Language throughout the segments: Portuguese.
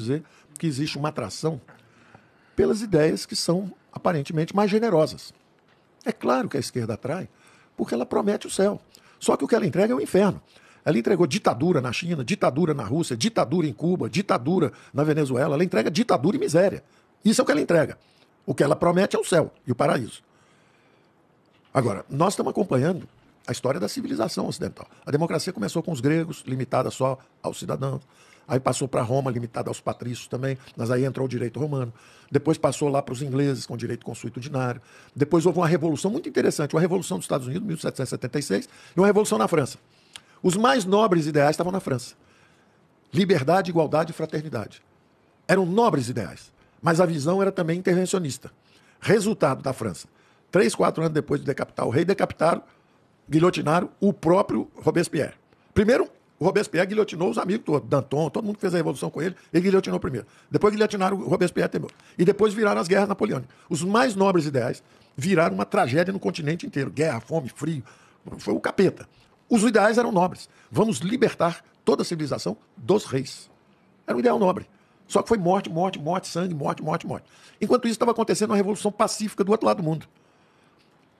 dizer que existe uma atração pelas ideias que são aparentemente mais generosas. É claro que a esquerda atrai, porque ela promete o céu. Só que o que ela entrega é o inferno. Ela entregou ditadura na China, ditadura na Rússia, ditadura em Cuba, ditadura na Venezuela. Ela entrega ditadura e miséria. Isso é o que ela entrega. O que ela promete é o céu e o paraíso. Agora, nós estamos acompanhando a história da civilização ocidental. A democracia começou com os gregos, limitada só aos cidadãos. Aí passou para Roma, limitada aos patrícios também, mas aí entrou o direito romano. Depois passou lá para os ingleses, com direito consuetudinário. Depois houve uma revolução muito interessante, uma revolução dos Estados Unidos, 1776, e uma revolução na França. Os mais nobres ideais estavam na França: liberdade, igualdade e fraternidade. Eram nobres ideais, mas a visão era também intervencionista. Resultado da França: três, quatro anos depois de decapitar o rei, decapitaram guilhotinaram o próprio Robespierre. Primeiro, o Robespierre guilhotinou os amigos todos, Danton, todo mundo que fez a revolução com ele, ele guilhotinou primeiro. Depois guilhotinaram o Robespierre E depois viraram as guerras napoleônicas. Os mais nobres ideais viraram uma tragédia no continente inteiro. Guerra, fome, frio. Foi o capeta. Os ideais eram nobres. Vamos libertar toda a civilização dos reis. Era um ideal nobre. Só que foi morte, morte, morte, sangue, morte, morte, morte. Enquanto isso estava acontecendo uma revolução pacífica do outro lado do mundo.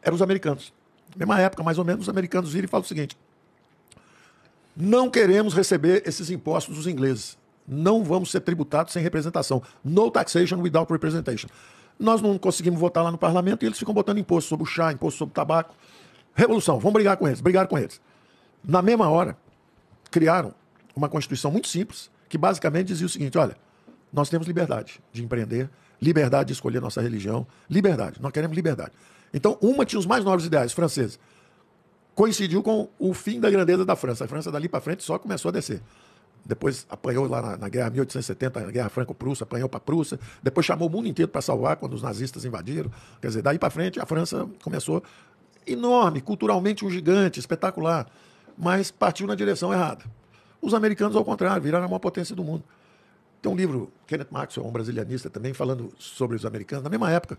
Eram os americanos mesma época, mais ou menos, os americanos viram e falam o seguinte: não queremos receber esses impostos dos ingleses. Não vamos ser tributados sem representação. No taxation without representation. Nós não conseguimos votar lá no parlamento e eles ficam botando imposto sobre o chá, imposto sobre o tabaco. Revolução, vamos brigar com eles, brigar com eles. Na mesma hora, criaram uma constituição muito simples, que basicamente dizia o seguinte: olha, nós temos liberdade de empreender, liberdade de escolher nossa religião, liberdade, nós queremos liberdade. Então, uma tinha os mais nobres ideais franceses. Coincidiu com o fim da grandeza da França. A França, dali para frente, só começou a descer. Depois apanhou lá na, na guerra 1870, na guerra franco-prussa, apanhou para a Prússia. Depois chamou o mundo inteiro para salvar quando os nazistas invadiram. Quer dizer, daí para frente, a França começou enorme, culturalmente um gigante, espetacular, mas partiu na direção errada. Os americanos, ao contrário, viraram a maior potência do mundo. Tem um livro, Kenneth Maxwell, é um brasilianista também, falando sobre os americanos, na mesma época.